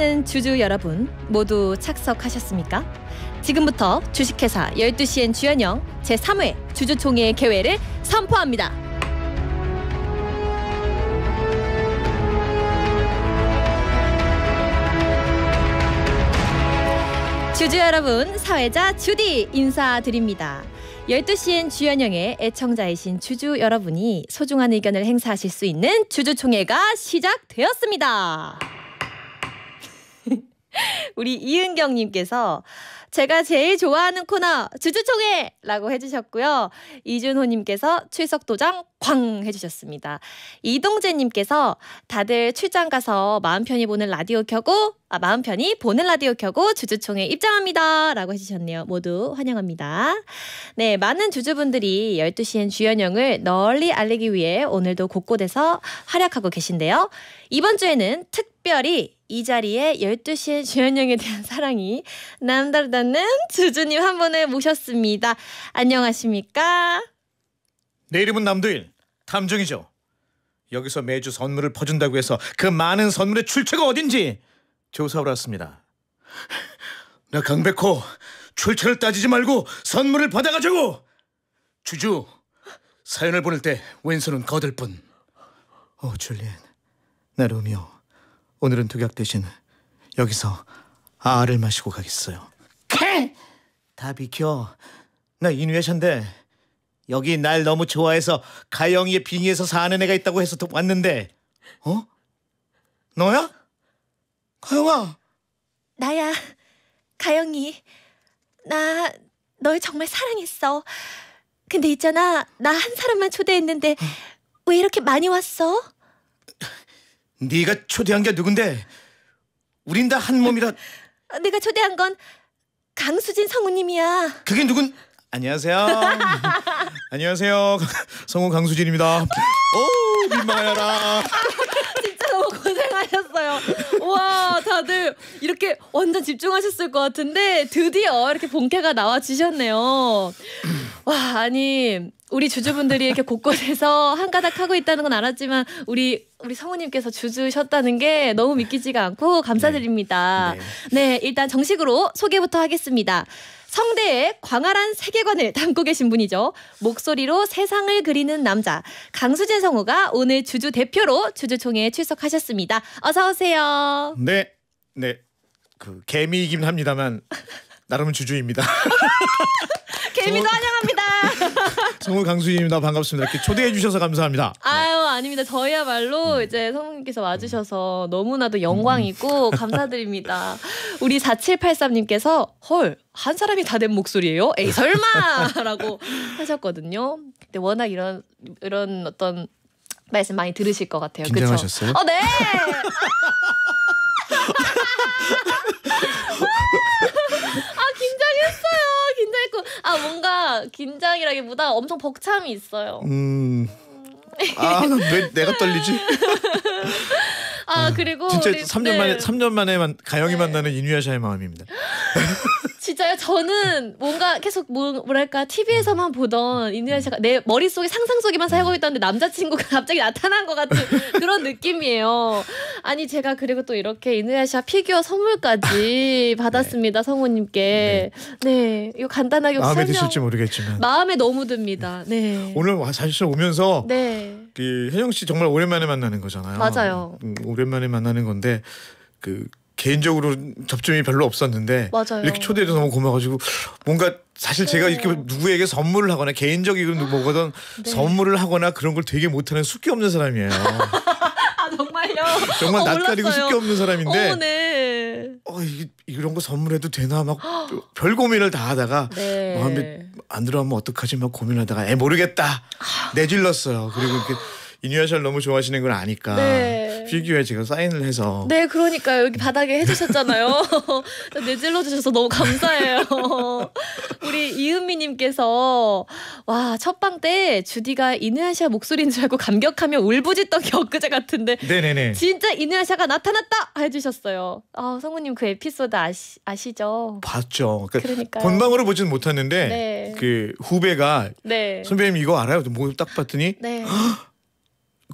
사랑하는 주주 여러분 모두 착석하셨습니까? 지금부터 주식회사 12시엔 주연영 제3회 주주총회 개회를 선포합니다. 주주 여러분, 사회자 주디 인사드립니다. 12시엔 주연영의 애청자이신 주주 여러분이 소중한 의견을 행사하실 수 있는 주주총회가 시작되었습니다. 우리 이은경님께서 제가 제일 좋아하는 코너 주주총회라고 해주셨고요. 이준호님께서 출석 도장 쾅 해주셨습니다. 이동재님께서 다들 출장 가서 마음 편히 보는 라디오 켜고 아, 마음 편히 보는 라디오 켜고 주주총회 입장합니다라고 해주셨네요. 모두 환영합니다. 네, 많은 주주분들이 12시엔 주연영을 널리 알리기 위해 오늘도 곳곳에서 활약하고 계신데요. 이번 주에는 특 특별히 이 자리에 1 2시에주연영에 대한 사랑이 남다르다는 주주님 한 분을 모셨습니다. 안녕하십니까? 내 이름은 남두일, 탐정이죠. 여기서 매주 선물을 퍼준다고 해서 그 많은 선물의 출처가 어딘지 조사하러 왔습니다. 나 강백호, 출처를 따지지 말고 선물을 받아가자고! 주주, 사연을 보낼 때 왼손은 거들 뿐. 오, 줄리엔, 나 로미오. 오늘은 독약 대신 여기서 아를 마시고 가겠어요. 캐! 다 비켜. 나 인웨션데 여기 날 너무 좋아해서 가영이의 빙의에서 사는 애가 있다고 해서 왔는데 어? 너야? 가영아. 나야. 가영이. 나너널 정말 사랑했어. 근데 있잖아. 나 한 사람만 초대했는데 왜 이렇게 많이 왔어? 네가 초대한 게 누군데? 우린 다 한 몸이라. 어, 내가 초대한 건 강수진 성우님이야. 그게 누군? 안녕하세요. 안녕하세요. 성우 강수진입니다. 오 민망해라. 진짜 너무 고생하셨어요. 와 다들 이렇게 완전 집중하셨을 것 같은데 드디어 이렇게 본캐가 나와 주셨네요. 와 아니 우리 주주분들이 이렇게 곳곳에서 한 가닥 하고 있다는 건 알았지만 우리 우리 성우님께서 주주셨다는 게 너무 믿기지가 않고 감사드립니다. 네, 네, 네 일단 정식으로 소개부터 하겠습니다. 성대에 광활한 세계관을 담고 계신 분이죠. 목소리로 세상을 그리는 남자 강수진 성우가 오늘 주주 대표로 주주총회에 출석하셨습니다. 어서 오세요. 네, 네, 그 개미이긴 합니다만 나름은 주주입니다. 개미도 환영합니다. 성우 강수희입니다. 반갑습니다. 이렇게 초대해 주셔서 감사합니다. 네. 아유 아닙니다. 저희야말로 음. 이제 성우님께서 와주셔서 너무나도 영광이고 음. 감사드립니다. 우리 4783님께서 헐 한 사람이 다 된 목소리예요? 에이 설마라고 하셨거든요. 근데 워낙 이런 이런 어떤 말씀 많이 들으실 것 같아요. 긴장하셨어요? 그쵸? 어, 네. 아 뭔가 긴장이라기보다 엄청 벅참이 있어요. 음. 음. 아, 왜 내가 떨리지? 아 음. 그리고 진짜 우리, 3년 만에 3년 만에 만, 가영이 네. 만나는 이누야샤의 마음입니다. 진짜요. 저는 뭔가 계속 뭐, 랄까 TV에서만 보던 이누야샤가 내 머릿속에 상상 속에만 살고 있던데 남자친구가 갑자기 나타난 것 같은 그런 느낌이에요. 아니 제가 그리고 또 이렇게 이누야샤 피규어 선물까지 네. 받았습니다. 네. 성우님께. 네. 이거 간단하게 마음에 설명... 드실지 모르겠지만 마음에 너무 듭니다. 네. 네. 오늘 사실 오면서 네. 그 혜영 씨 정말 오랜만에 만나는 거잖아요. 맞아요. 음, 오랜만에 만나는 건데 그 개인적으로 접점이 별로 없었는데 맞아요. 이렇게 초대해줘서 너무 고마워가지고 뭔가 사실 네. 제가 이렇게 누구에게 선물을 하거나 개인적인 아, 뭐거든 네. 선물을 하거나 그런 걸 되게 못하는 숙기 없는 사람이에요. 아 정말요? 정말 어, 낯가리고 숙기 없는 사람인데. 오, 어, 네. 어 이, 이런 거 선물해도 되나 막 별 고민을 다 하다가 네. 마음에 안 들어가면 어떡하지 막 고민하다가 에 모르겠다 아. 내질렀어요. 그리고 이렇게 이뉴아셜 너무 좋아하시는 걸 아니까. 네. 필기에 지금 사인을 해서 네, 그러니까 여기 바닥에 해주셨잖아요. 내질러 주셔서 너무 감사해요. 우리 이은미님께서 와 첫 방 때 주디가 이누야샤 목소리인 줄 알고 감격하며 울부짖던 격그제 같은데 네네네. 진짜 이누야샤가 나타났다 해주셨어요. 아 성우님 그 에피소드 아시, 아시죠? 봤죠. 그러니까 본방으로 보진 못했는데 네. 그 후배가 네. 선배님 이거 알아요? 뭐딱 봤더니 네.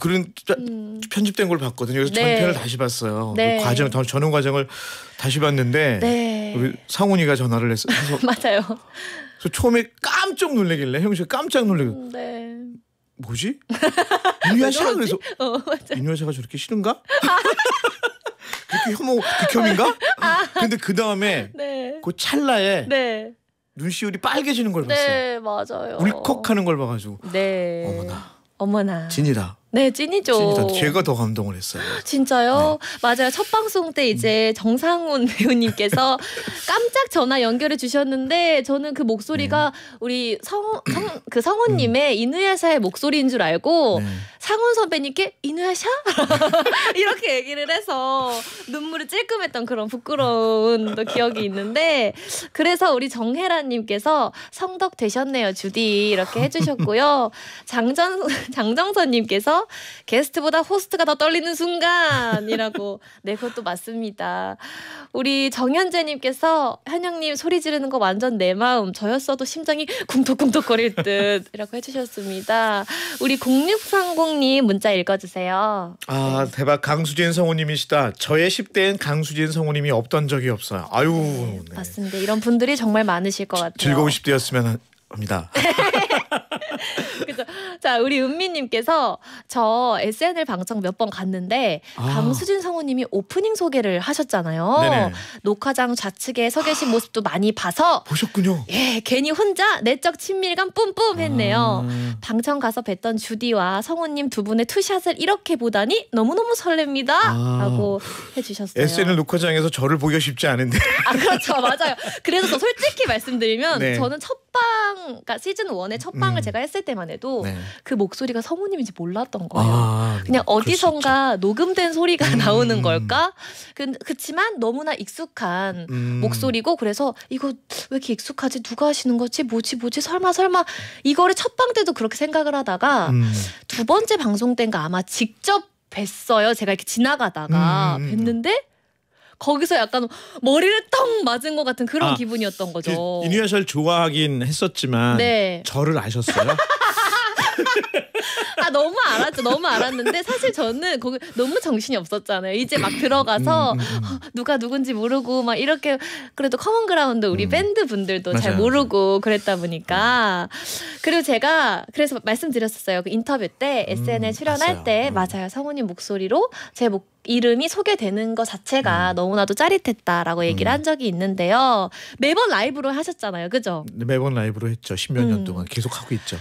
그런 음. 편집된 걸 봤거든요. 그래서 네. 전편을 다시 봤어요. 그 네. 그 과정 전원 과정을 다시 봤는데 네. 우리 상훈이가 전화를 했어. 서 맞아요. 그래서 처음에 깜짝 놀래길래 형씨 깜짝 놀래고. 음, 네. 뭐지? 인유아 씨가 그래서 어, 인유아 씨가 저렇게 싫은가? 그렇게 혐오 극혐인가? 아. 근데 그 다음에 네. 그 찰나에 네. 눈시울이 빨개지는 걸 네, 봤어요. 네 맞아요. 울컥하는 걸 봐가지고 네. 어머나 어머나 진이다. 네, 찐이죠. 찐이다. 제가 더 감동을 했어요. 진짜요? 네. 맞아요. 첫 방송 때 이제 음. 정상훈 배우님께서 깜짝 전화 연결해 주셨는데 저는 그 목소리가 네. 우리 성그 성훈님의 음. 이누야샤의 목소리인 줄 알고 네. 상훈 선배님께 이누야샤 이렇게 얘기를 해서 눈물을 찔끔했던 그런 부끄러운 또 기억이 있는데 그래서 우리 정혜라님께서 성덕 되셨네요 주디 이렇게 해주셨고요 장전 장정선님께서 게스트보다 호스트가 더 떨리는 순간이라고. 네, 그것도 맞습니다. 우리 정현재님께서 현영님 소리 지르는 거 완전 내 마음. 저였어도 심장이 쿵덕쿵덕거릴 듯이라고 해주셨습니다. 우리 0630님 문자 읽어주세요. 아 대박 강수진 성우님이시다. 저의 10대엔 강수진 성우님이 없던 적이 없어요. 아유. 네. 맞습니다. 이런 분들이 정말 많으실 것 같아요. 즐거운 10대였으면 합니다. 자, 우리 은미님께서 저 SNL 방청 몇 번 갔는데 아. 강수진 성우님이 오프닝 소개를 하셨잖아요. 네네. 녹화장 좌측에 서 계신 아. 모습도 많이 봐서 보셨군요. 예, 괜히 혼자 내적 친밀감 뿜뿜했네요. 아. 음. 방청 가서 뵀던 주디와 성우님 두 분의 투샷을 이렇게 보다니 너무너무 설렙니다. 아. 라고 해주셨어요. SNL 녹화장에서 저를 보기가 쉽지 않은데. 아 그렇죠, 맞아요. 그래서 저 솔직히 말씀드리면 네. 저는 첫첫 방, 그러니까 시즌 원의첫 방을 음. 제가 했을 때만 해도 네. 그 목소리가 성우님인지 몰랐던 거예요. 아, 그냥 그렇죠. 어디선가 녹음된 소리가 음. 나오는 걸까? 그, 그치만 너무나 익숙한 음. 목소리고 그래서 이거 왜 이렇게 익숙하지? 누가 하시는 거지? 뭐지 뭐지? 설마 설마 이거를 첫방 때도 그렇게 생각을 하다가 음. 두 번째 방송 때인가 아마 직접 뵀어요. 제가 이렇게 지나가다가 음, 음, 뵀는데 거기서 약간 머리를 떡 맞은 것 같은 그런 아, 기분이었던 거죠. 그, 이누야샤를 좋아하긴 했었지만 네. 저를 아셨어요? 아 너무 알았죠. 너무 알았는데 사실 저는 거기 너무 정신이 없었잖아요. 이제 막 들어가서 음, 음. 음. 아, 누가 누군지 모르고 막 이렇게 그래도 커먼 그라운드 우리 음. 밴드 분들도 맞아요. 잘 모르고 그랬다 보니까 그리고 제가 그래서 말씀드렸었어요. 그 인터뷰 때 음, SN에 출연할 맞아요. 때 음. 맞아요. 성우님 목소리로 제 목, 이름이 소개되는 것 자체가 음. 너무나도 짜릿했다라고 얘기를 음. 한 적이 있는데요. 매번 라이브로 하셨잖아요. 그죠? 네, 매번 라이브로 했죠. 십몇 년 동안 계속 하고 있죠.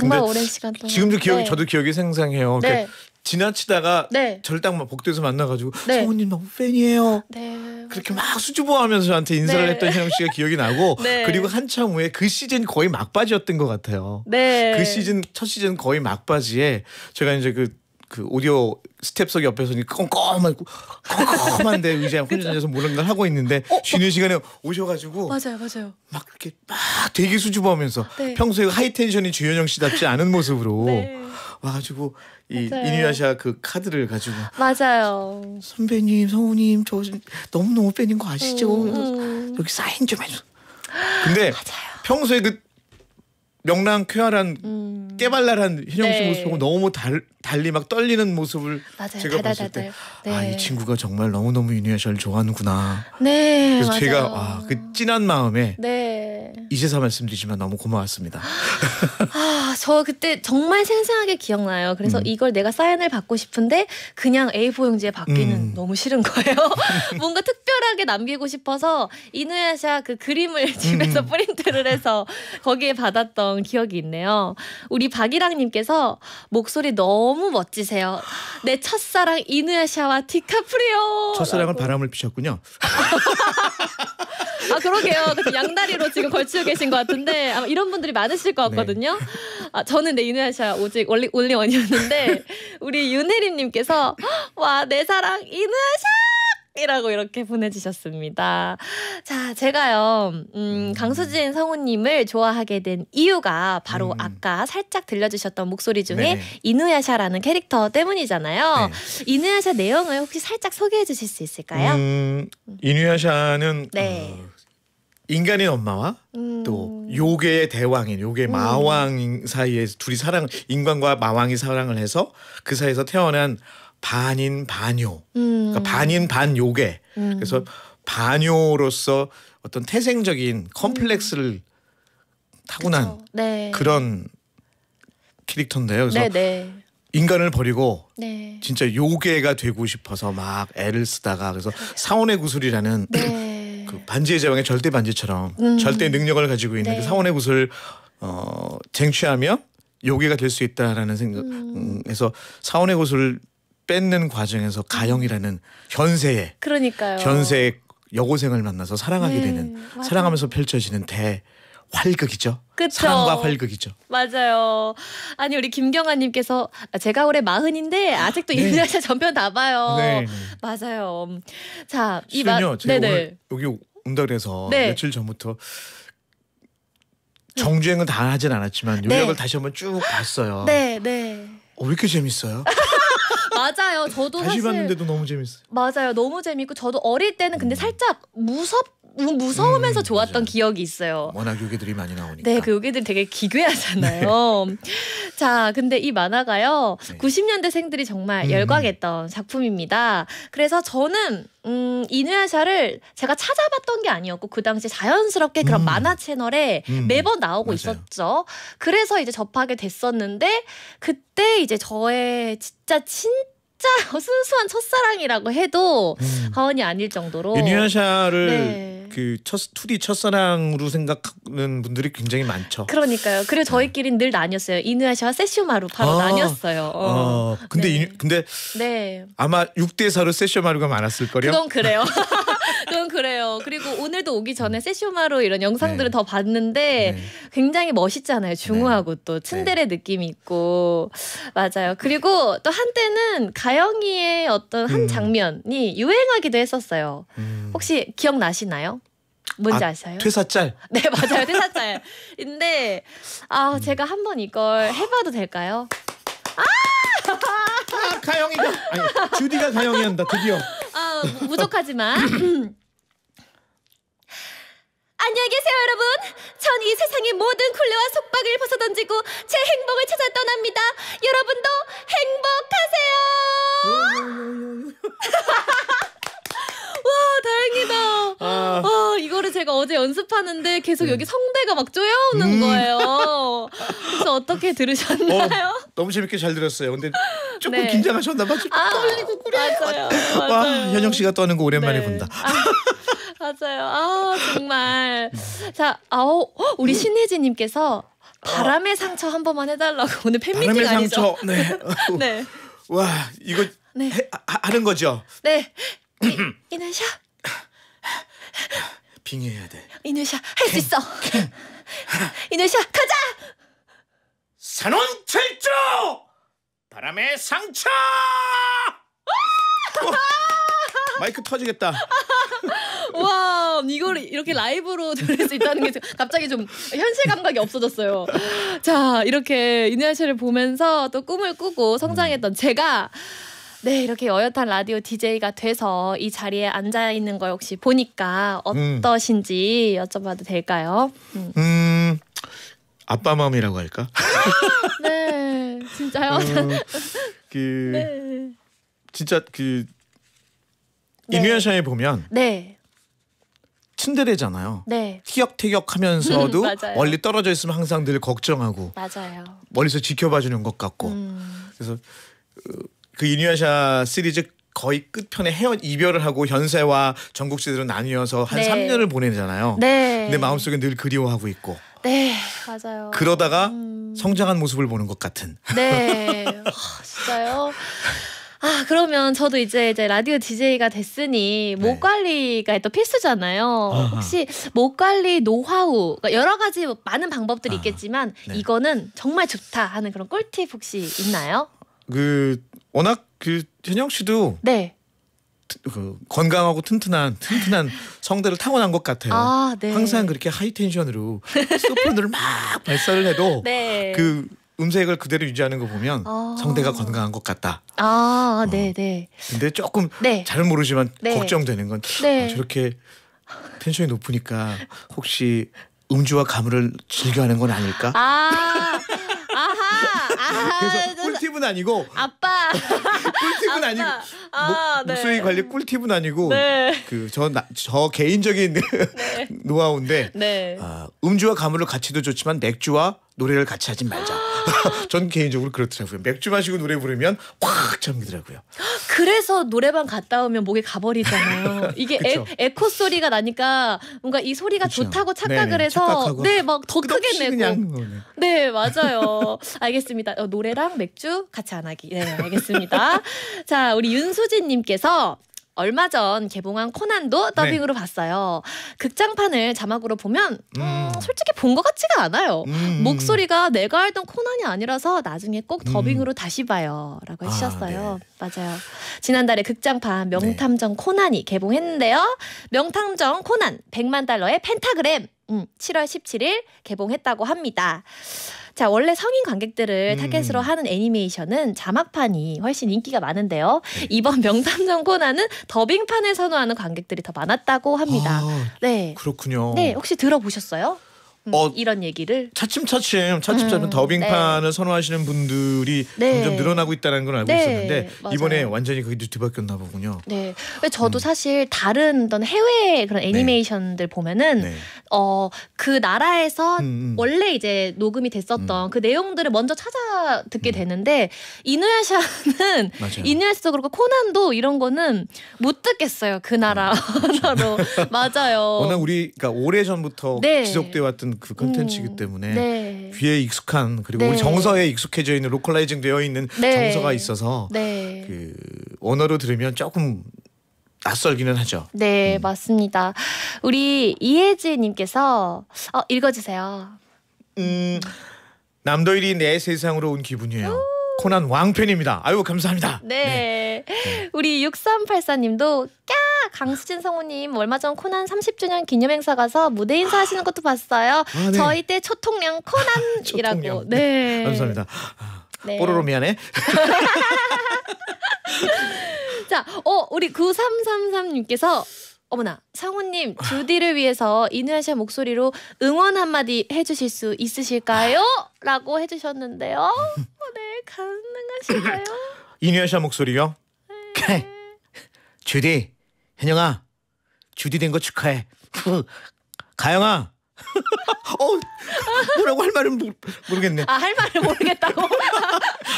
정말 오랜 시간 동안 지금도 기억이 네. 저도 기억이 생생해요. 그러니까 네. 지나치다가 네. 저를 딱 복도에서 만나가지고 네. 성우님 너무 팬이에요. 네. 그렇게 막 수줍어하면서 저한테 인사를 네. 했던 혜영 씨가 기억이 나고 네. 그리고 한참 후에 그 시즌 거의 막바지였던 것 같아요. 네. 그 시즌 첫 시즌 거의 막바지에 제가 이제 그그 오디오 스텝석 옆에서 껌껌한 껌껌한데 의자에 혼자 앉아서 뭔가 하고 있는데 어, 어. 쉬는 어. 시간에 오셔가지고 맞아요 맞아요 막 이렇게 막 되게 수줍어하면서 네. 평소에 하이텐션이 주현영 씨답지 않은 모습으로 네. 와가지고 이 이누야샤 그 카드를 가지고 맞아요 선배님 성우님 저 너무 너무 팬인 거 아시죠 음. 여기 음. 사인 좀 해줘 근데 맞아요. 평소에 그 명랑 쾌활한 음. 깨발랄한 현영 씨 네. 모습하고 너무 달, 달리 막 떨리는 모습을 맞아요. 제가 다다다다. 봤을 때 네. 아, 이 친구가 정말 너무너무 유니아샤를 좋아하는구나. 네. 그래서 맞아요. 제가 아, 그찐한 마음에 네. 이제서 말씀드리지만 너무 고마웠습니다. 아, 저 그때 정말 생생하게 기억나요. 그래서 음. 이걸 내가 사인을 받고 싶은데 그냥 A4 용지에 받기는 음. 너무 싫은 거예요. 뭔가 특별하게 남기고 싶어서 이누야샤 그 그림을 집에서 음. 프린트를 해서 거기에 받았던 기억이 있네요. 우리 박이랑 님께서 목소리 너무 너무 멋지세요. 내 첫사랑 이누야샤와 디카프리오. 첫사랑은 바람을 피셨군요. 아 그러게요. 양다리로 지금 걸치고 계신 것 같은데 아마 이런 분들이 많으실 것 네. 같거든요. 네. 아, 저는 내 이누야샤 오직 올리, 올리원이었는데 우리 윤혜림님께서 와 내 사랑 이누야샤 이라고 이렇게 보내주셨습니다. 자, 제가요, 음, 음, 강수진 성우님을 좋아하게 된 이유가 바로 음. 아까 살짝 들려주셨던 목소리 중에 네네. 이누야샤라는 캐릭터 때문이잖아요. 네. 이누야샤 내용을 혹시 살짝 소개해 주실 수 있을까요? 음, 이누야샤는 네. 어, 인간의 엄마와 음. 또 요괴의 대왕인 요괴 음. 마왕 사이에 둘이 사랑 인간과 마왕이 사랑을 해서 그 사이에서 태어난 반인 반요. 그러니까 음. 그러니까 반인 반요괴. 음. 그래서 반요로서 어떤 태생적인 컴플렉스를 음. 타고난 네. 그런 캐릭터인데요. 그래서 네네. 네. 인간을 버리고 네. 진짜 요괴가 되고 싶어서 막 애를 쓰다가 그래서 사원의 구슬이라는 네. 그 반지의 제왕의 절대 반지처럼 음. 절대 능력을 가지고 있는 그 네. 사원의 구슬 어, 쟁취하면 요괴가 될 수 있다라는 생각에서 음. 음 사원의 구슬 뺏는 과정에서 가영이라는 현세의 그러니까요. 현세의 여고생을 만나서 사랑하게 네, 되는 맞아요. 사랑하면서 펼쳐지는 대 활극이죠. 그쵸? 사랑과 활극이죠. 맞아요. 아니 우리 김경아님께서 아, 제가 올해 마흔인데 아, 아직도 네. 인생의 전편 다 봐요. 네. 네. 맞아요. 자 이만요. 네네. 여기 온다 그래서 네. 며칠 전부터 정주행은 다 하진 않았지만 네. 요약을 다시 한번 쭉 봤어요. 네 네. 어, 왜 이렇게 재밌어요? 맞아요. 저도 다시 사실 봤는데도 너무 재밌어요. 맞아요. 너무 재밌고 저도 어릴 때는 근데 음. 살짝 무섭 무서우면서 음, 좋았던 맞아요. 기억이 있어요. 워낙 요괴들이 많이 나오니까. 네, 그 요괴들이 되게 기괴하잖아요. 네. 자, 근데 이 만화가요. 네. 90년대생들이 정말 음. 열광했던 작품입니다. 그래서 저는 음, 이누야샤를 제가 찾아봤던 게 아니었고 그 당시 자연스럽게 그런 음. 만화 채널에 음. 매번 나오고 맞아요. 있었죠. 그래서 이제 접하게 됐었는데 그때 이제 저의 진짜 진 진짜 순수한 첫사랑이라고 해도 음. 과언이 아닐 정도로 유니아샤를 네. 그 첫, 투디 첫사랑으로 생각하는 분들이 굉장히 많죠. 그러니까요. 그리고 네. 저희끼리는 늘 나뉘었어요. 이누야샤와 세슈마루 바로 아, 나뉘었어요. 어. 어. 근데 네. 이, 근데 네. 아마 6대 4로 세슈마루가 많았을 거요. 그건 그래요. 가끔 그래요. 그리고 오늘도 오기 전에 음. 세슈마로 이런 영상들을 네. 더 봤는데 네. 굉장히 멋있잖아요. 중후하고 네. 또 네. 츤데레 느낌이 있고 맞아요. 그리고 또 한때는 가영이의 어떤 한 음. 장면이 유행하기도 했었어요. 음. 혹시 기억 나시나요? 뭔지 아, 세요 퇴사짤. 네 맞아요 퇴사짤인데 아 음. 제가 한번 이걸 아. 해봐도 될까요? 아! 아! 가영이가 아니, 주디가 가영이 한다 드디어. 아부족하지만 안녕히 계세요 여러분 전 이 세상의 모든 굴레와 속박을 벗어던지고 제 행복을 찾아 떠납니다 여러분도 행복하세요 와 다행이다 아... 아... 이거를 제가 어제 연습하는데 계속 네. 여기 성대가 막 쪼여오는 음... 거예요 그래서 어떻게 들으셨나요? 어, 너무 재밌게 잘 들었어요 근데 조금 네. 긴장하셨나 봐. 좀 아, 떨리고 그래. 맞아요. 아, 맞아요. 와, 현영 씨가 떠는 거 오랜만에 네. 본다. 아, 맞아요. 아 정말. 네. 자, 아오 어, 우리 음. 신혜진님께서 아. 바람의 상처 한 번만 해달라고 오늘 팬미팅 바람의 아니죠? 상처. 네. 네. 와 이거 네. 해, 하, 하는 거죠? 네. 이누샤. 빙의해야 돼. 이누샤 할 수 있어. 이누샤 가자. 산원 철조 바람의 상처. 마이크 터지겠다. 와 이걸 이렇게 라이브로 들을 수 있다는 게 갑자기 좀 현실 감각이 없어졌어요. 자 이렇게 윤희아 씨를 보면서 또 꿈을 꾸고 성장했던 제가 네 이렇게 어엿한 라디오 DJ가 돼서 이 자리에 앉아 있는 거 역시 보니까 어떠신지 음. 여쭤봐도 될까요? 음. 음. 아빠 마음이라고 할까? 네, 진짜요? 어, 그 네. 진짜 그 이누야샤에 네. 보면 네. 츤데레잖아요. 네. 티격태격하면서도 음, 멀리 떨어져 있으면 항상 늘 걱정하고 맞아요. 멀리서 지켜봐주는 것 같고 음. 그래서 어, 그이누야 시리즈 거의 끝편에 헤어 이별을 하고 현세와 전국 시대로 나뉘어서 한 네. 3년을 보내잖아요. 네. 근데 마음속에 늘 그리워하고 있고. 네, 맞아요. 그러다가 음... 성장한 모습을 보는 것 같은. 네, 아, 진짜요. 아 그러면 저도 이제 이제 라디오 DJ가 됐으니 네. 목 관리가 또 필수잖아요. 아하. 혹시 목 관리 노하우 그러니까 여러 가지 뭐 많은 방법들이 아하. 있겠지만 네. 이거는 정말 좋다 하는 그런 꿀팁 혹시 있나요? 그 워낙 그 현영 씨도 네. 그 건강하고 튼튼한 튼튼한 성대를 타고난 것 같아요. 아, 네. 항상 그렇게 하이텐션으로 소프라노를 막 발사를 해도 네. 그 음색을 그대로 유지하는 거 보면 아 성대가 건강한 것 같다. 아, 어. 네, 네. 근데 조금 네. 잘 모르지만 네. 걱정되는 건 네. 아, 저렇게 텐션이 높으니까 혹시 음주와 가물을 즐겨하는 건 아닐까? 아, 아하, 아하. 그래서 꿀팁은 아니고 아빠 꿀팁은 아빠. 아니고 아, 목, 네. 소리 관리 꿀팁은 아니고 네. 그저 저 개인적인 네. 노하우인데 네. 아, 음주와 가물을 같이도 좋지만 맥주와 노래를 같이 하진 말자. 전 개인적으로 그렇더라고요. 맥주 마시고 노래 부르면 확 잠기더라고요. 그래서 노래방 갔다 오면 목에 가버리잖아요. 이게 에, 코 소리가 나니까 뭔가 이 소리가 그쵸. 좋다고 착각을 네네. 해서 네막더 그 크게 내고 그냥. 네 맞아요. 알겠습니다. 어, 노래랑 맥주 같이 안 하기. 네 알겠습니다. 자 우리 윤수진님께서 얼마 전 개봉한 코난도 네. 더빙으로 네. 봤어요. 극장판을 자막으로 보면 음, 음. 솔직히 본 것 같지가 않아요. 음. 목소리가 내가 알던 코난이 아니라서 나중에 꼭 음. 더빙으로 다시 봐요라고 아, 해주셨어요. 아, 네. 맞아요. 지난달에 극장판 네. 명탐정 네. 코난이 개봉했는데요. 명탐정 코난 100만 달러의 펜타그램 음, 7월 17일 개봉했다고 합니다. 자, 원래 성인 관객들을 음. 타겟으로 하는 애니메이션은 자막판이 훨씬 인기가 많은데요. 네. 이번 명탐정 코난은 더빙판을 선호하는 관객들이 더 많았다고 합니다. 아, 네. 그렇군요. 네, 혹시 들어보셨어요? 어, 음, 이런 얘기를 차츰차츰 차츰차츰 음, 더빙판을 네. 선호하시는 분들이 네. 점점 늘어나고 있다는 걸 알고 네, 있었는데 맞아요. 이번에 완전히 그게 뒤바뀌었나 보군요. 네, 저도 음. 사실 다른 어떤 해외 그런 네. 애니메이션들 보면은 네. 어그 나라에서 음, 음, 원래 이제 녹음이 됐었던 음. 그 내용들을 먼저 찾아 듣게 되는데 이누야샤는 이누야샤도 그렇고 코난도 이런 거는 못 듣겠어요 그 나라 언어로 맞아요. 워낙 우리 그러니까 오래 전부터 네. 지속돼 왔던 그 컨텐츠이기 음. 때문에 네. 귀에 익숙한 그리고 네. 우리 정서에 익숙해져 있는 로컬라이징 되어 있는 네. 정서가 있어서 네. 그 언어로 들으면 조금 낯설기는 하죠. 네, 음. 맞습니다. 우리 이혜지님께서 어, 읽어주세요. 음, 남도일이 내 세상으로 온 기분이에요. 코난 왕팬입니다. 아유 감사합니다. 네. 네. 네. 우리 6384님도 까 강수진 성우님 얼마 전 코난 30주년 기념 행사 가서 무대 인사 하시는 것도 봤어요. 아, 네. 저희 때 초통령 코난이라고. 초통 네. 네. 감사합니다. 네. 뽀로로 미안해. 자, 어 우리 9333님께서 어머나 성우님 주디를 위해서 이누야 씨의 목소리로 응원 한마디 해주실 수 있으실까요? 라고 해주셨는데요. 어, 네 가능하실까요? 이누야 씨 목소리요? 네. 주디 현영아 주디 된 거 축하해. 가영아. 어 뭐라고 할 말은 모 모르겠네. 아할 말을 모르겠다고.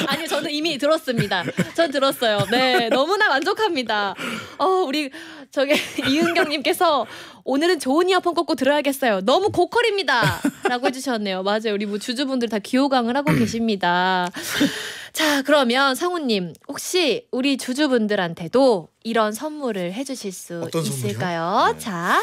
아니 저는 이미 들었습니다. 전 들었어요. 네 너무나 만족합니다. 어 우리 저게 이은경님께서 오늘은 좋은 이어폰 꽂고 들어야겠어요. 너무 고퀄입니다. 라고 해주셨네요. 맞아요. 우리 뭐 주주분들 다 기호강을 하고 계십니다. 그러면 성우님 혹시 우리 주주분들한테도 이런 선물을 해주실 수 있을까요? 네. 자,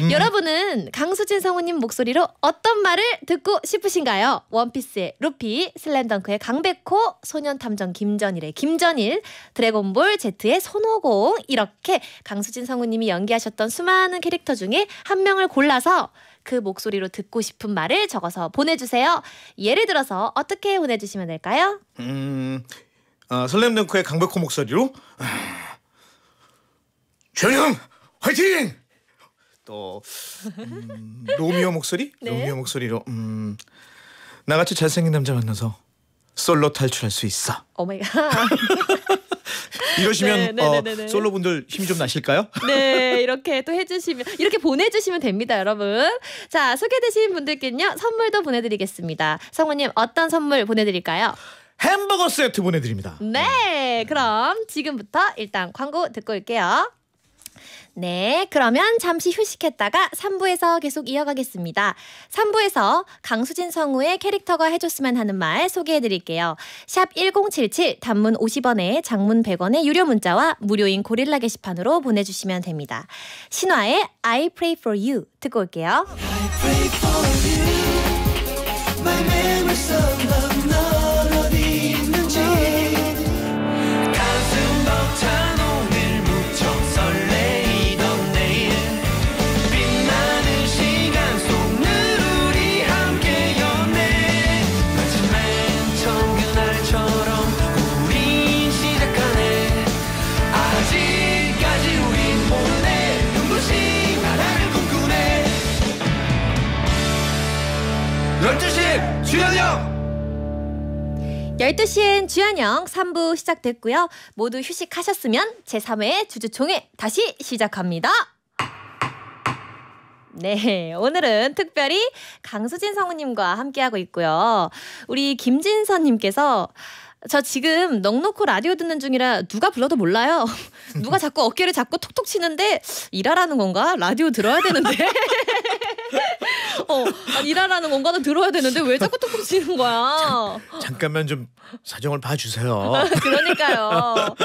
음. 여러분은 강수진 성우님 목소리로 어떤 말을 듣고 싶으신가요? 원피스의 루피, 슬램덩크의 강백호, 소년탐정 김전일의 김전일, 드래곤볼 Z의 손오공 이렇게 강수진 성우님이 연기하셨던 수많은 캐릭터 중에 한 명을 골라서 그 목소리로 듣고 싶은 말을 적어서 보내주세요. 예를 들어서 어떻게 보내주시면 될까요? 음, 어, 설렘덩크의 강백호 목소리로 준영 화이팅! 또 음, 로미오 목소리? 네? 로미오 목소리로 음, 나같이 잘생긴 남자 만나서 솔로 탈출할 수 있어. 오마이갓. Oh 이러시면 네, 네 어, 네, 네, 솔로 분들 힘이 좀 나실까요? 네, 이렇게 또 해주시면 이렇게 보내주시면 됩니다, 여러분. 자, 소개되신 분들께는요 선물도 보내드리겠습니다. 성우님 어떤 선물 보내드릴까요? 햄버거 세트 보내드립니다. 네, 그럼 지금부터 일단 광고 듣고 올게요. 네, 그러면 잠시 휴식했다가 3부에서 계속 이어가겠습니다. 3부에서 강수진 성우의 캐릭터가 해줬으면 하는 말 소개해드릴게요. 샵 1077 단문 50원에 장문 100원의 유료 문자와 무료인 고릴라 게시판으로 보내주시면 됩니다. 신화의 I Pray For You 듣고 올게요. 12시엔 주한영 3부 시작됐고요. 모두 휴식하셨으면 제3회 주주총회 다시 시작합니다. 네, 오늘은 특별히 강수진 성우님과 함께하고 있고요. 우리 김진선님께서 저 지금 넉넉코 라디오 듣는 중이라 누가 불러도 몰라요. 누가 자꾸 어깨를 잡고 톡톡 치는데 일하라는 건가? 라디오 들어야 되는데. 어, 일하라는 건가도 들어야 되는데 왜 자꾸 톡톡 치는 거야? 자, 잠깐만 좀 사정을 봐주세요. 그러니까요.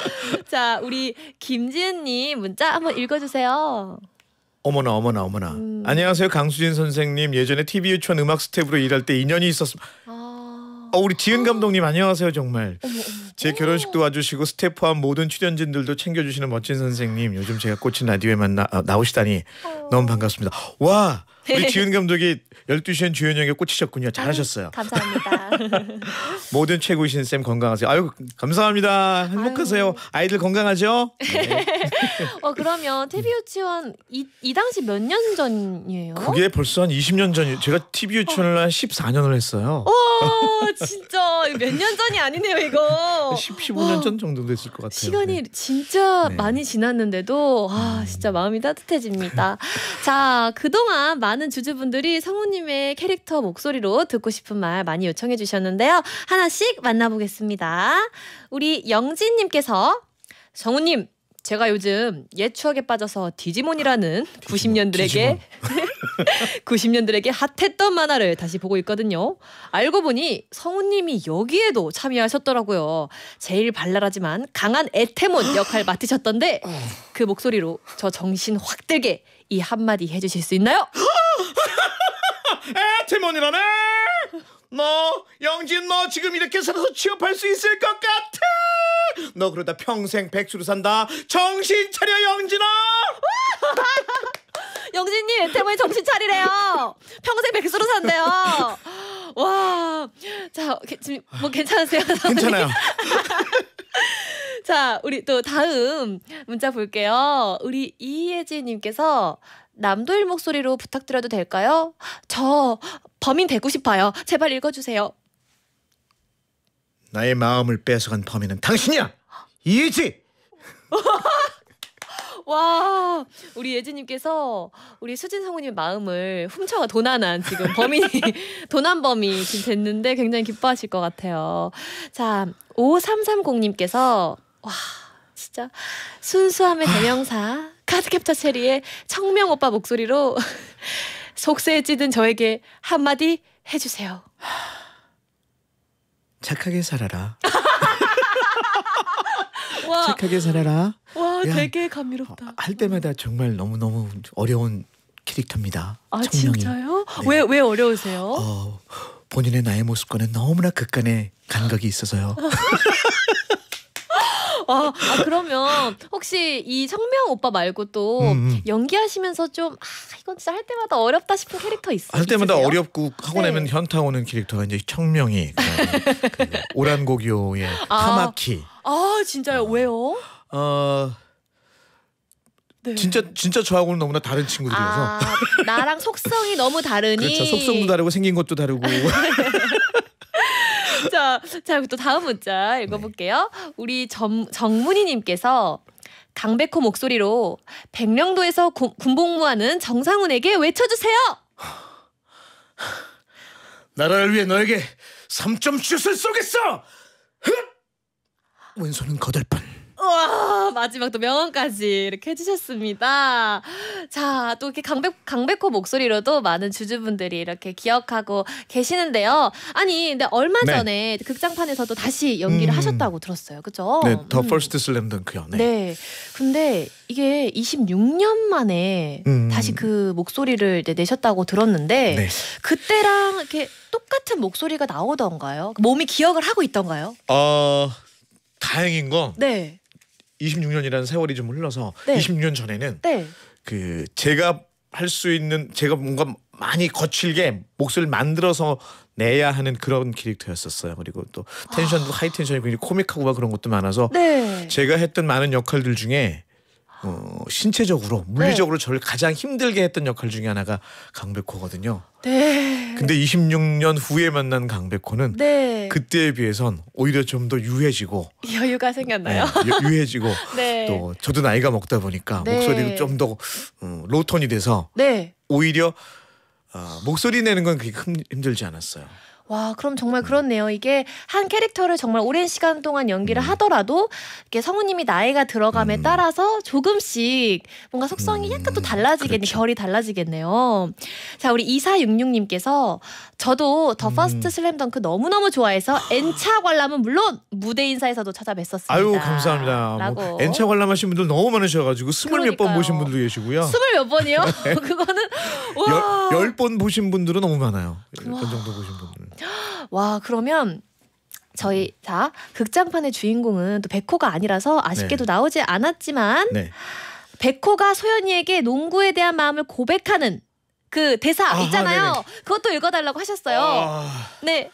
자, 우리 김지은님 문자 한번 읽어주세요. 어머나 어머나 어머나. 음. 안녕하세요 강수진 선생님. 예전에 TV 유치원 음악 스텝으로 일할 때 인연이 있었습니다. 아. 어, 우리 지은 어. 감독님 안녕하세요 정말. 제 어. 결혼식도 와주시고 스태프 포 모든 출연진들도 챙겨주시는 멋진 선생님. 요즘 제가 꽂힌 라디오에 만나 아, 나오시다니 어. 너무 반갑습니다. 와 우리 네. 지훈 감독이 12시엔 주현영에 꽂히셨군요. 잘하셨어요. 음, 감사합니다. 모든 최고이신 쌤 건강하세요. 아유 감사합니다. 행복하세요. 아유. 아이들 건강하죠? 네. 네. 어 그러면 TV 유치원 이, 이 당시 몇 년 전이에요? 그게 벌써 한 20년 전이 에요 제가 TV 유치원을 어. 한 14년을 했어요. 오 어, 진짜 몇 년 전이 아니네요 이거. 10, 15년 전 정도 됐을 것 같아요. 시간이 네. 진짜 네. 많이 지났는데도 아 진짜 마음이 따뜻해집니다. 자 그동안 많 많은 주주분들이 성우님의 캐릭터 목소리로 듣고 싶은 말 많이 요청해 주셨는데요. 하나씩 만나보겠습니다. 우리 영진님께서 성우님, 제가 요즘 옛 추억에 빠져서 디지몬이라는 디지몬, 90년들에게 디지몬. 90년들에게 핫했던 만화를 다시 보고 있거든요. 알고 보니 성우님이 여기에도 참여하셨더라고요. 제일 발랄하지만 강한 에테몬 역할 맡으셨던데 어. 그 목소리로 저 정신 확 들게 이 한마디 해주실 수 있나요? 에 태mon이라네 너 영진 너 지금 이렇게 살아서 취업할 수 있을 것 같아 너 그러다 평생 백수로 산다 정신 차려 영진아 영진님 태모이 정신 차리래요 평생 백수로 산대요 와, 자, 지금 뭐 괜찮으세요? 괜찮아요. 자, 우리 또 다음 문자 볼게요. 우리 이예진님께서 남도일 목소리로 부탁드려도 될까요? 저 범인 되고 싶어요. 제발 읽어주세요. 나의 마음을 뺏어간 범인은 당신이야. 이지. 와 우리 예지님께서 우리 수진 성우님 마음을 훔쳐가 도난한 지금 범인이 도난 범이 지금 됐는데 굉장히 기뻐하실 것 같아요. 자 5330님께서 와 진짜 순수함의 아. 대명사 카드캡터 체리의 청명 오빠 목소리로 속세에 찌든 저에게 한마디 해주세요. 착하게 살아라. 와, 착하게 살아라. 와, 야, 되게 감미롭다. 어, 할 때마다 정말 너무 너무 어려운 캐릭터입니다. 아 청명이. 진짜요? 왜왜 네. 어려우세요? 어, 본인의 나의 모습과는 너무나 극간의 간격이 있어서요. 아, 아, 그러면 혹시 이 성명 오빠 말고 또 음, 음. 연기하시면서 좀 아, 이건 진짜 할 때마다 어렵다 싶은 캐릭터 있어요? 할 때마다 있으세요? 어렵고 하고 네. 나면 현타 오는 캐릭터가 이제 청명이 그 오란고교의 아. 타마키. 아 진짜요? 어. 왜요? 어. 네. 진짜 진짜 저하고는 너무나 다른 친구들이어서 아, 나랑 속성이 너무 다르니 그렇죠 속성도 다르고 생긴 것도 다르고 진짜. 자, 또 다음 문자 읽어볼게요. 우리 정, 정문희님께서 강백호 목소리로 백령도에서 고, 군복무하는 정상훈에게 외쳐주세요. 나라를 위해 너에게 3점 슛을 쏘겠어. 왼손은 거들뿐. 우와 마지막 또 명언까지 이렇게 해주셨습니다. 자 또 이렇게 강백 강백호 목소리로도 많은 주주분들이 이렇게 기억하고 계시는데요. 아니 근데 얼마 네. 전에 극장판에서도 다시 연기를 음. 하셨다고 들었어요. 그죠? 네, 더 퍼스트 음. 슬램덩크요. 네. 네. 근데 이게 26년 만에 음. 다시 그 목소리를 내셨다고 들었는데 네. 그때랑 이렇게 똑같은 목소리가 나오던가요? 몸이 기억을 하고 있던가요? 어 다행인 건. 네. 26년이라는 세월이 좀 흘러서 네. 26년 전에는 네. 그 제가 할 수 있는 제가 뭔가 많이 거칠게 몫을 만들어서 내야 하는 그런 캐릭터였었어요. 그리고 또 텐션도 아... 하이 텐션이 굉장히 코믹하고 막 그런 것도 많아서 네. 제가 했던 많은 역할들 중에 어, 신체적으로 네. 물리적으로 네. 저를 가장 힘들게 했던 역할 중에 하나가 강백호거든요. 네. 근데 26년 후에 만난 강백호는 네. 그때에 비해선 오히려 좀 더 유해지고 여유가 생겼나요? 네, 유해지고 네. 또 저도 나이가 먹다 보니까 네. 목소리도 좀더 어, 로톤이 돼서 네. 오히려 어, 목소리 내는 건 그렇게 힘들지 않았어요. 와, 그럼 정말 그렇네요. 이게 한 캐릭터를 정말 오랜 시간 동안 연기를 음. 하더라도 이게 성우님이 나이가 들어감에 음. 따라서 조금씩 뭔가 속성이 약간 또 음, 달라지겠네, 그렇죠. 결이 달라지겠네요. 자, 우리 2466님께서 저도 더 음. 퍼스트 슬램덩크 너무너무 좋아해서 아. N차 관람은 물론 무대 인사에서도 찾아뵀었습니다. 아유, 감사합니다. 뭐 라고. 뭐 N차 관람하신 분들 너무 많으셔가지고 스물 몇 번 보신 분도 계시고요. 스물 몇 번이요? 네. 그거는 열, 열번 보신 분들은 너무 많아요. 열번 예, 그 정도 보신 분들. 와 그러면 저희 자 극장판의 주인공은 또 백호가 아니라서 아쉽게도 네. 나오지 않았지만 네. 백호가 소연이에게 농구에 대한 마음을 고백하는 그 대사 아하, 있잖아요. 네네. 그것도 읽어달라고 하셨어요. 아... 네.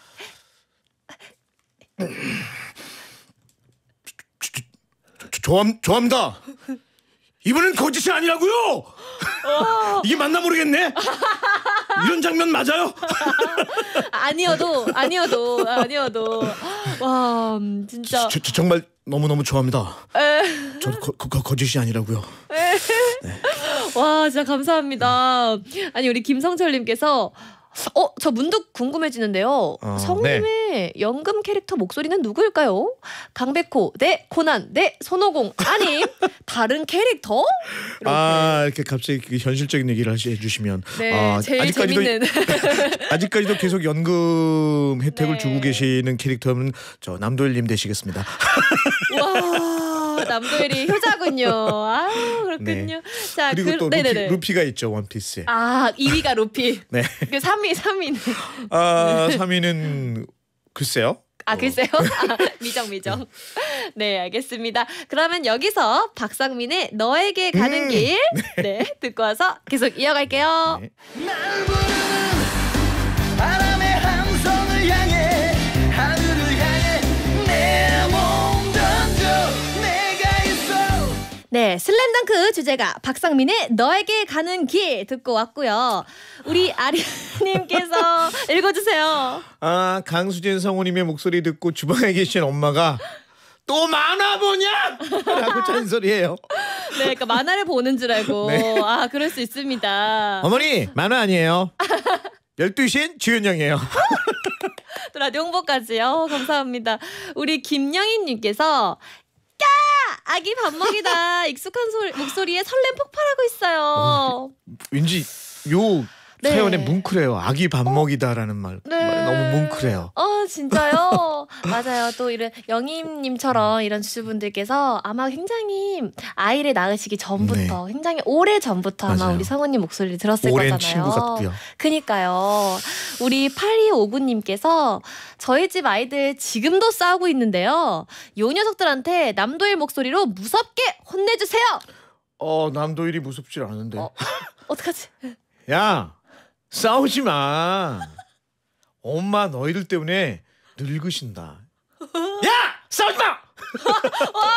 좋아 좋아합니다. 이번엔 거짓이 아니라고요. 어. 이게 맞나 모르겠네. 이런 장면 맞아요? 아니어도 아니어도 아니어도 와 음, 진짜 저, 저, 정말 너무 너무 좋아합니다. 저 거, 거짓이 아니라고요. 네. 와 진짜 감사합니다. 아니 우리 김성철님께서 어, 저 문득 궁금해지는데요. 어, 성님의 네. 연금 캐릭터 목소리는 누구일까요? 강백호, 네, 코난, 네, 손오공, 아니 다른 캐릭터? 이렇게. 아, 이렇게 갑자기 그 현실적인 얘기를 하시, 해주시면 네, 아, 직까지도 아직까지도 계속 연금 혜택을 네. 주고 계시는 캐릭터는 저 남도일님 되시겠습니다. 와. 남도일이 효자군요. 아 그렇군요. 네. 자 그리고 그, 또 루피, 루피가 있죠 원피스. 아 2위가 루피. 네. 그 3위 3위는. 아 3위는 글쎄요. 아 어. 글쎄요. 아, 미정 미정. 네 알겠습니다. 그러면 여기서 박상민의 너에게 가는 음. 길 네. 네. 듣고 와서 계속 이어갈게요. 네. 네, 슬램덩크 주제가 박상민의 너에게 가는 길 듣고 왔고요. 우리 아리님께서 읽어주세요. 아, 강수진 성우님의 목소리 듣고 주방에 계신 엄마가 또 만화 보냐? 라고 잔소리해요. 네, 그러니까 만화를 보는 줄 알고. 네. 아, 그럴 수 있습니다. 어머니, 만화 아니에요. 12시엔 주윤영이에요. 또 라디오 홍보까지요. 감사합니다. 우리 김영희님께서 아기 밥 먹이다 익숙한 소 목소리에 설렘 폭발하고 있어요. 어, 왠지 요 네. 세연의 뭉클해요. 아기 밥 어? 먹이다라는 말, 네. 너무 뭉클해요. 어 진짜요? 맞아요. 또 이런 영임님처럼 음. 이런 주주분들께서 아마 굉장히 아이를 낳으시기 전부터 네. 굉장히 오래 전부터 맞아요. 마 우리 성우님 목소리 를 들었을 오랜 거잖아요. 친구 같고요. 그니까요. 우리 8259님께서 저희 집 아이들 지금도 싸우고 있는데요. 요 녀석들한테 남도일 목소리로 무섭게 혼내주세요. 어 남도일이 무섭지 않은데. 어, 어떡하지? 야 싸우지 마. 엄마 너희들 때문에 늙으신다. 야 싸우지 마. 와,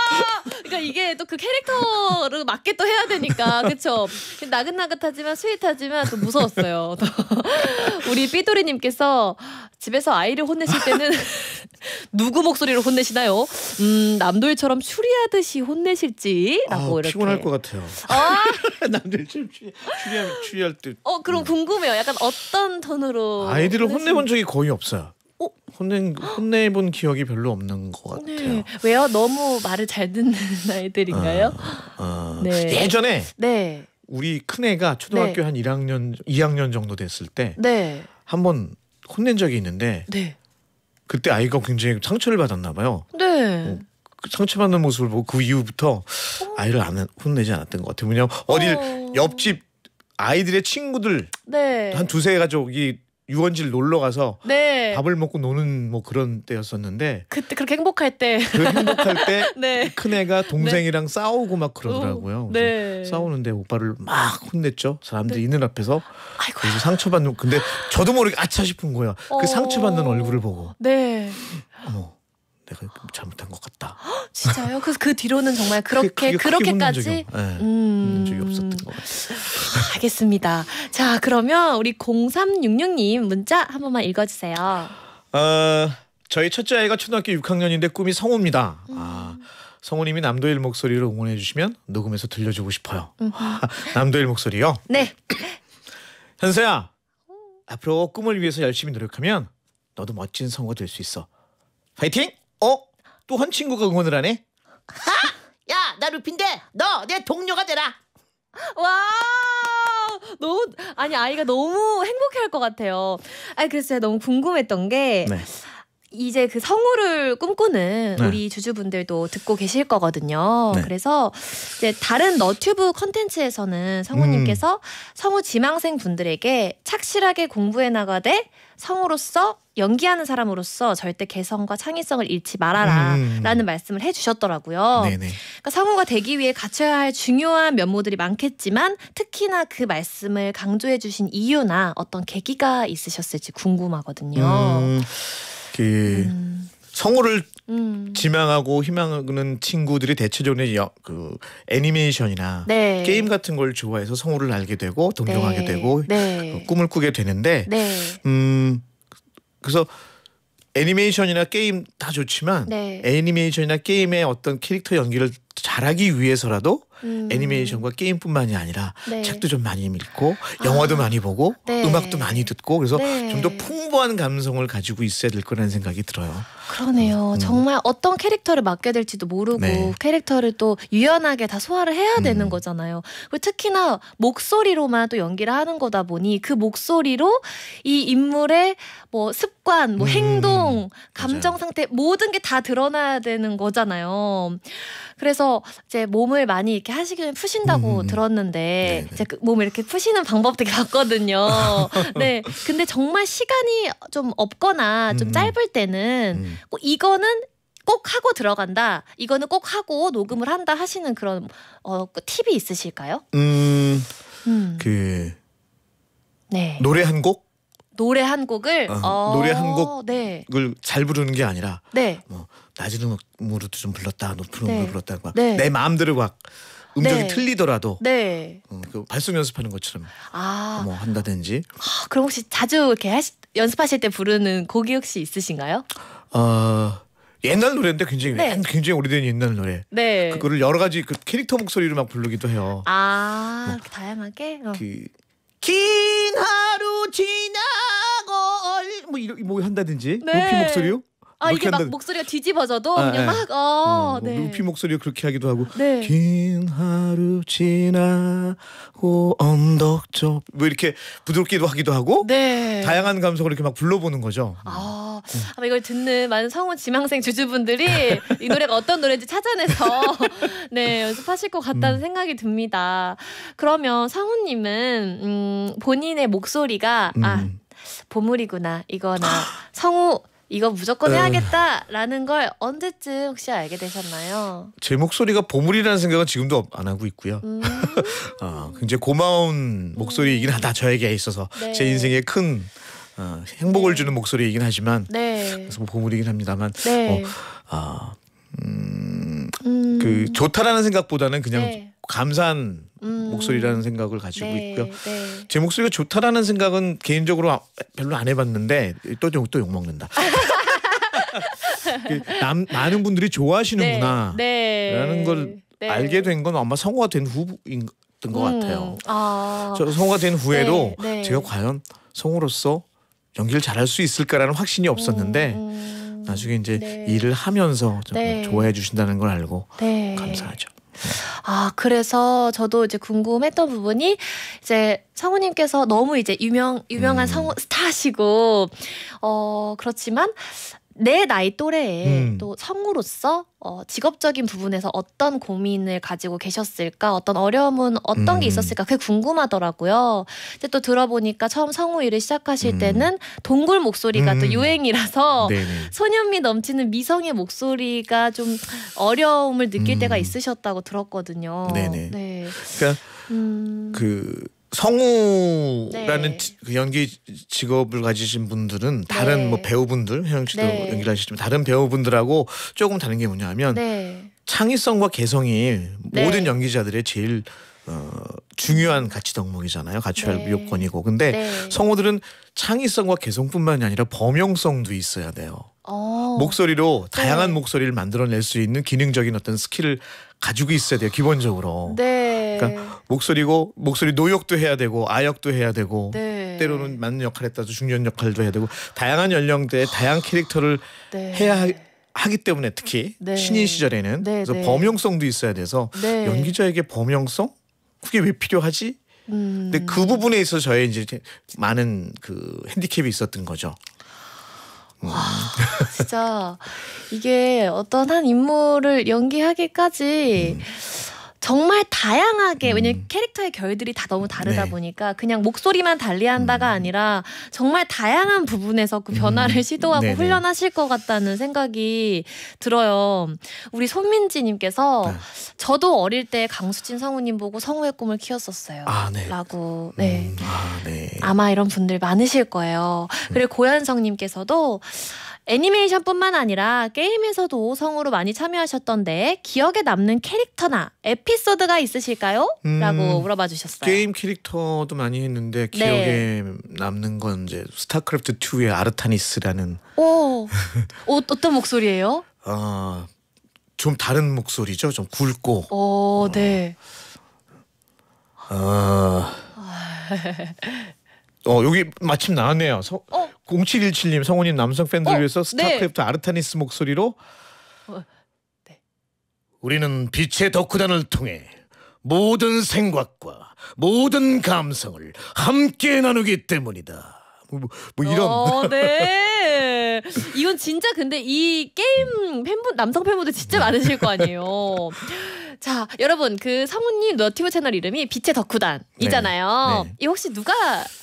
그러니까 이게 또 그 캐릭터를 맞게 또 해야 되니까 그쵸 나긋나긋하지만 스윗하지만 또 무서웠어요 우리 삐돌이님께서 집에서 아이를 혼내실 때는 누구 목소리로 혼내시나요? 음, 남도일처럼 추리하듯이 혼내실지 아, 이렇게 피곤할 것 같아요. 아! 어? 남도일처럼 추리, 추리하, 추리할 때. 어 그럼 음. 궁금해요. 약간 어떤 톤으로 아이들을 혼내신... 혼내본 적이 거의 없어요. 어? 혼낸 혼내본 기억이 별로 없는 것 네. 같아요. 네. 왜요? 너무 말을 잘 듣는 아이들인가요? 어, 어. 네. 예전에 네. 우리 큰 애가 초등학교 네. 한 1학년 2학년 정도 됐을 때 네. 한번 혼낸 적이 있는데. 그때 아이가 굉장히 상처를 받았나 봐요. 네. 어, 그 상처받는 모습을 보고 그 이후부터 어. 아이를 안 혼내지 않았던 것 같아요. 왜냐면 어딜 어. 옆집 아이들의 친구들 네. 한 두세 가족이 유원지를 놀러 가서 네. 밥을 먹고 노는 뭐 그런 때였었는데 그때 그렇게 행복할 때 그 행복할 때큰 네. 애가 네. 동생이랑 네. 싸우고 막 그러더라고요. 네. 싸우는데 오빠를 막 혼냈죠. 사람들 이 네. 있는 앞에서 아이고. 그래서 상처받는 근데 저도 모르게 아차 싶은 거야. 그 어... 그 상처받는 얼굴을 보고. 네. 어머. 내가 잘못한 것 같다. 진짜요? 그래서 그 뒤로는 정말 그렇게 그렇게까지 적이, 네, 음... 적이 없었던 것 같아요. 알겠습니다. 자 그러면 우리 0366님 문자 한 번만 읽어주세요. 어, 저희 첫째 아이가 초등학교 6학년인데 꿈이 성우입니다. 음. 아, 성우님이 남도일 목소리를 응원해 주시면 녹음해서 들려주고 싶어요. 음. 남도일 목소리요? 네. 현서야 앞으로 꿈을 위해서 열심히 노력하면 너도 멋진 성우 될수 있어. 파이팅! 어? 또 한 친구가 응원을 하네? 하! 야, 나루피데너 내 동료가 되라. 와 너무 아니 아이가 너무 행복해할 것 같아요. 아니 그래서 제가 너무 궁금했던 게 네. 이제 그 성우를 꿈꾸는 네. 우리 주주분들도 듣고 계실 거거든요. 네. 그래서 이제 다른 너튜브 컨텐츠에서는 성우님께서 음. 성우 지망생 분들에게 착실하게 공부해 나가되 성우로서 연기하는 사람으로서 절대 개성과 창의성을 잃지 말아라라는 음. 말씀을 해주셨더라고요. 그러니까 성우가 되기 위해 갖춰야 할 중요한 면모들이 많겠지만 특히나 그 말씀을 강조해주신 이유나 어떤 계기가 있으셨을지 궁금하거든요. 음, 그 음. 성우를 음. 지망하고 희망하는 친구들이 대체적으로 여, 그 애니메이션이나 네. 게임 같은 걸 좋아해서 성우를 알게 되고 동경하게 네. 되고 네. 그 꿈을 꾸게 되는데 네. 음. 그래서 애니메이션이나 게임 다 좋지만 네. 애니메이션이나 게임의 어떤 캐릭터 연기를 잘하기 위해서라도 음. 애니메이션과 게임뿐만이 아니라 네. 책도 좀 많이 읽고 영화도 아. 많이 보고 네. 음악도 많이 듣고 그래서 네. 좀더 풍부한 감성을 가지고 있어야 될 거라는 생각이 들어요. 그러네요. 음. 정말 어떤 캐릭터를 맡게 될지도 모르고 네. 캐릭터를 또 유연하게 다 소화를 해야 되는 음. 거잖아요. 그리고 특히나 목소리로만 또 연기를 하는 거다 보니 그 목소리로 이 인물의 뭐 습관, 뭐 음. 행동, 감정 상태 모든 게 다 드러나야 되는 거잖아요. 그래서 이제 몸을 많이 이렇게 하시길 기 푸신다고 음. 들었는데 네, 네. 이제 그 몸을 이렇게 푸시는 방법 도게 봤거든요. 네. 근데 정말 시간이 좀 없거나 좀 음. 짧을 때는 뭐 이거는 꼭 하고 들어간다. 이거는 꼭 하고 녹음을 한다 하시는 그런 어 그 팁이 있으실까요? 음. 음. 그 네. 노래 한 곡? 노래 한 곡을 어, 어, 노래 한 곡을 네. 잘 부르는 게 아니라 네. 뭐 낮은 음으로 도좀 불렀다 높은 네. 음으로 네. 불렀다 막내 마음대로 막 음정이 네. 틀리더라도 네. 음, 그 발성 연습하는 것처럼 아. 뭐 한다든지 아, 그럼 혹시 자주 이렇게 하시, 연습하실 때 부르는 곡이 혹시 있으신가요? 어... 옛날 노래인데 굉장히 네. 굉장히 오래된 옛날 노래. 네. 그거를 여러 가지 그 캐릭터 목소리로 막 부르기도 해요. 아, 뭐, 다양하게. 어. 그긴 하루 지나고 뭐 이런 뭐 한다든지 네. 높이 목소리요? 아 이게 막 한다. 목소리가 뒤집어져도 아, 그냥 예. 막 어. 음, 뭐 네. 루피 목소리가 그렇게 하기도 하고 네. 긴 하루 지나고 언덕 쪽뭐 이렇게 부드럽기도 하기도 하고 네. 다양한 감성을 이렇게 막 불러보는 거죠. 아 음. 아 이걸 듣는 많은 성우 지망생 주주분들이 이 노래가 어떤 노래인지 찾아내서 네 연습하실 것 같다는 음. 생각이 듭니다. 그러면 성우님은 음, 본인의 목소리가 아 음. 보물이구나 이거나 성우 이거 무조건 네. 해야겠다라는 걸 언제쯤 혹시 알게 되셨나요? 제 목소리가 보물이라는 생각은 지금도 안 하고 있고요. 음. 어, 굉장히 고마운 목소리이긴 하다 저에게 있어서 네. 제 인생에 큰 어, 행복을 네. 주는 목소리이긴 하지만 네. 그래서 뭐 보물이긴 합니다만 네. 어, 어, 음, 음. 그 좋다라는 생각보다는 그냥 네. 감사한 목소리라는 음. 생각을 가지고 네, 있고요. 네. 제 목소리가 좋다라는 생각은 개인적으로 아, 별로 안 해봤는데 또또 욕먹는다. 그 남, 많은 분들이 좋아하시는구나 네, 네. 라는 걸 네. 알게 된 건 아마 성우가 된 후인 것 음, 같아요. 아. 저 성우가 된 후에도 네, 제가 과연 성우로서 연기를 잘할 수 있을까라는 확신이 없었는데 음, 음. 나중에 이제 일을 하면서 좋아해 주신다는 걸 알고 감사하죠. 아, 그래서 저도 이제 궁금했던 부분이 이제 성우님께서 너무 이제 유명 유명한 음. 성우 스타시고 어 그렇지만 내 나이 또래에 음. 또 성우로서 어, 직업적인 부분에서 어떤 고민을 가지고 계셨을까, 어떤 어려움은 어떤 음. 게 있었을까 그게 궁금하더라고요. 근데 또 들어보니까 처음 성우 일을 시작하실 음. 때는 동굴 목소리가 또 음. 유행이라서 네네. 소년미 넘치는 미성의 목소리가 좀 어려움을 느낄 음. 때가 있으셨다고 들었거든요. 네네. 네. 그러니까 음. 그 성우라는 네. 그 연기 직업을 가지신 분들은 다른 네. 뭐 배우분들 혜영 씨도 네. 연기를 하시지만 다른 배우분들하고 조금 다른 게 뭐냐면 네. 창의성과 개성이 네. 모든 연기자들의 제일 어, 중요한 가치 덕목이잖아요. 가치할 네. 요건이고. 근데 성우들은 창의성과 개성뿐만이 아니라 범용성도 있어야 돼요. 오. 어. 목소리로 다양한 목소리를 만들어낼 수 있는 기능적인 어떤 스킬을 가지고 있어야 돼요. 기본적으로. 네. 그러니까 목소리고 목소리 노역도 해야 되고 아역도 해야 되고 네. 때로는 맞는 역할을 했다도 중요한 역할도 해야 되고 다양한 연령대의 다양한 캐릭터를 네. 해야 하기 때문에 특히 네. 신인 시절에는 네, 그래서 네. 범용성도 있어야 돼서 연기자에게 범용성 그게 왜 필요하지? 음. 근데 그 부분에 있어서 저의 이제 많은 그 핸디캡이 있었던 거죠. 음. 와, 진짜 이게 어떤 한 인물을 연기하기까지 음. 정말 다양하게 음. 왜냐면 캐릭터의 결들이 다 너무 다르다 네. 보니까 그냥 목소리만 달리한다가 음. 아니라 정말 다양한 부분에서 그 변화를 음. 시도하고 네네. 훈련하실 것 같다는 생각이 들어요. 우리 손민지님께서 네. 저도 어릴 때 강수진 성우님 보고 성우의 꿈을 키웠었어요. 아, 네. 라고 네. 음, 아, 네. 아마 이런 분들 많으실 거예요. 그리고 고현성님께서도 애니메이션뿐만 아니라 게임에서도 성우로 많이 참여하셨던데 기억에 남는 캐릭터나 에피소드가 있으실까요? 음, 라고 물어봐 주셨어요. 게임 캐릭터도 많이 했는데 네. 기억에 네. 남는 건 이제 스타크래프트 2의 아르타니스라는 오, 오 어, 어떤 목소리예요? 어, 좀 다른 목소리죠. 좀 굵고. 오, 어, 네. 어, 어 여기 마침 나왔네요. 서, 어? 0717님 성우님 남성 팬들 어, 위해서 네. 스타크래프트 네. 아르타니스 목소리로 어, 네. 우리는 빛의 덕후단을 통해 모든 생각과 모든 감성을 함께 나누기 때문이다. 뭐, 뭐, 뭐 이런. 어, 네. 이건 진짜 근데 이 게임 팬분 남성 팬분들 진짜 많으실 거 아니에요. 자, 여러분 그 성우님 너튜브 채널 이름이 빛의 덕후단이잖아요. 네. 네. 이 혹시 누가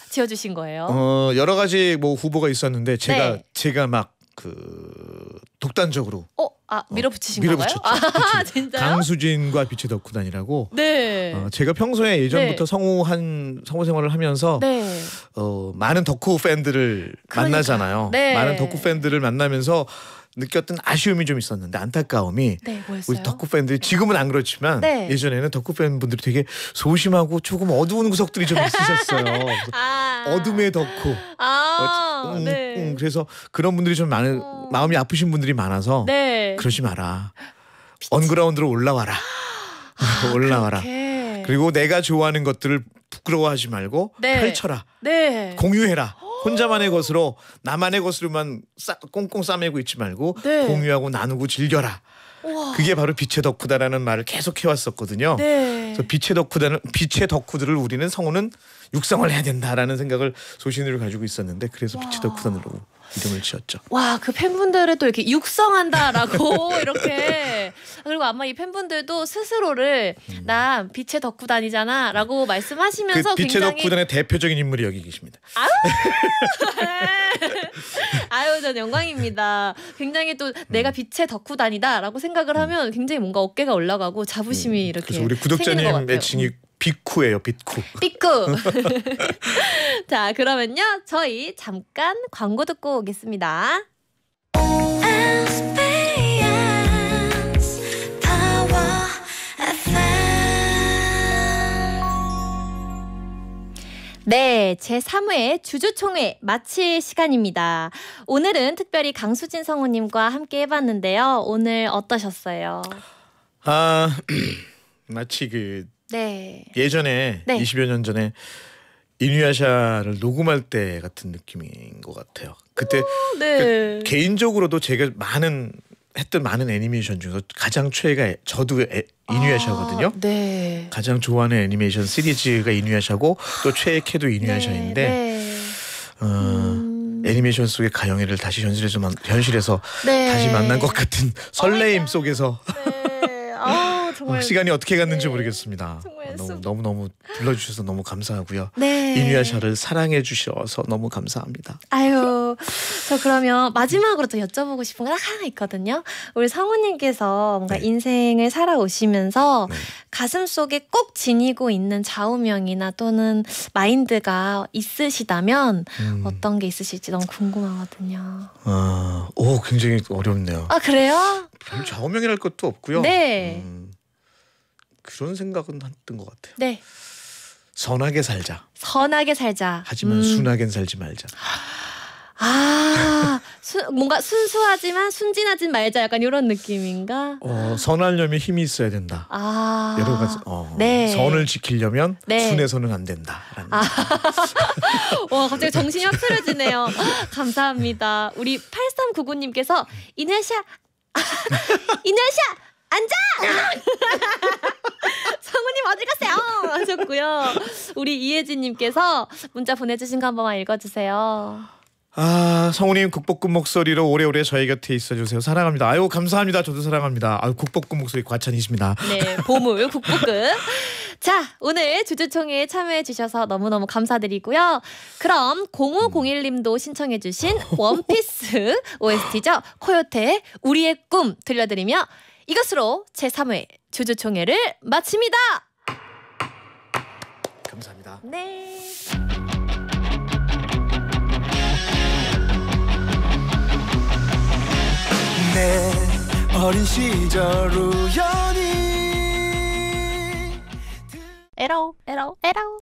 지어주신 거예요? 어 여러 가지 뭐 후보가 있었는데 제가 네. 제가 막 그 독단적으로 어? 아 어, 밀어붙이신 어, 건가요? 아, 진짜요? 강수진과 빛의 덕후단이라고. 네. 어, 제가 평소에 예전부터 네. 성우 한 성우 생활을 하면서 네. 어, 많은 덕후 팬들을 그러니까 만나잖아요. 네. 많은 덕후 팬들을 만나면서 느꼈던 아쉬움이 좀 있었는데 안타까움이 네, 우리 덕후 팬들이 지금은 안 그렇지만 네. 예전에는 덕후 팬분들이 되게 소심하고 조금 어두운 구석들이 좀 있으셨어요. 아 어둠의 덕후. 아 음, 네. 음, 그래서 그런 분들이 좀 많은 어... 마음이 아프신 분들이 많아서 네. 그러지 마라. 비치. 언그라운드로 올라와라. 아, 올라와라. 그렇게. 그리고 내가 좋아하는 것들을 부끄러워하지 말고 네. 펼쳐라. 네. 공유해라. 혼자만의 것으로 나만의 것으로만 싸, 꽁꽁 싸매고 있지 말고 네. 공유하고 나누고 즐겨라. 우와. 그게 바로 빛의 덕후다라는 말을 계속 해왔었거든요. 네. 그래서 빛의 덕후다는 빛의 덕후들을 우리는 성우는 육성을 해야 된다라는 생각을 소신으로 가지고 있었는데 그래서 빛의 덕후다으로 이름을 지었죠. 와 그 팬분들을 또 이렇게 육성한다라고 이렇게 그리고 아마 이 팬분들도 스스로를 음. 나 빛의 덕후단이잖아라고 음. 말씀하시면서 그 빛의 덕후단의 대표적인 인물이 여기 계십니다. 아유, 전 영광입니다. 굉장히 또 음. 내가 빛의 덕후단이다라고 생각을 음. 하면 굉장히 뭔가 어깨가 올라가고 자부심이 이렇게 그래서 우리 구독자님 애칭이 비쿠예요, 비쿠. 비쿠. 자, 그러면요. 저희 잠깐 광고 듣고 오겠습니다. 네, 제3회 주주총회 마칠 시간입니다. 오늘은 특별히 강수진 성우님과 함께 해봤는데요. 오늘 어떠셨어요? 아, 마치 그 네. 예전에 네. 20여 년 전에 이누야샤를 녹음할 때 같은 느낌인 것 같아요. 그때 오, 네. 그 개인적으로도 제가 많은 했던 많은 애니메이션 중에서 가장 최애가 저도 애, 이누야샤거든요. 아, 네. 가장 좋아하는 애니메이션 시리즈가 이누야샤고 또 최애 캐도 네, 이누야샤인데 네, 어, 음... 애니메이션 속의 가영이를 다시 현실에서 만, 현실에서 네. 다시 만난 것 같은 어, 설레임 속에서. 네. 정말 어, 시간이 어떻게 갔는지 네. 모르겠습니다. 아, 너무, 너무 너무 불러주셔서 너무 감사하고요. 네. 인유야 샤를 사랑해 주셔서 너무 감사합니다. 아유, 저 그러면 마지막으로 또 여쭤보고 싶은 건 하나 있거든요. 우리 성우님께서 뭔가 네. 인생을 살아오시면서 네. 가슴 속에 꼭 지니고 있는 좌우명이나 또는 마인드가 있으시다면 음. 어떤 게 있으실지 너무 궁금하거든요. 아, 오, 굉장히 어렵네요. 아 그래요? 좌우명이랄 것도 없고요. 네. 음. 그런 생각은 했던 것 같아요. 네. 선하게 살자. 선하게 살자. 하지만 음. 순하게는 살지 말자. 아, 수, 뭔가 순수하지만 순진하진 말자 약간 이런 느낌인가? 어, 선하려면 힘이 있어야 된다. 아, 여러 가지. 어, 네. 선을 지키려면 네. 순해서는 안 된다. 아, 와, 갑자기 정신이 확 틀어지네요. 감사합니다. 우리 8399님께서 이나샤, 아, 이나샤, 앉아! 성우님 어디 가세요? 하셨고요. 우리 이혜진님께서 문자 보내주신 거 한번만 읽어주세요. 아 성우님 국복군 목소리로 오래오래 저희 곁에 있어주세요 사랑합니다 아유 감사합니다 저도 사랑합니다 아유 국복군 목소리 과찬이십니다 네 보물 국복군 자 오늘 주주총회에 참여해주셔서 너무너무 감사드리고요 그럼 0501님도 신청해주신 원피스 OST죠 코요태의 우리의 꿈 들려드리며 이것으로 제3회 주주총회를 마칩니다. 감사합니다. 네. 내 네, 어린 시절 우연히 에라에라에라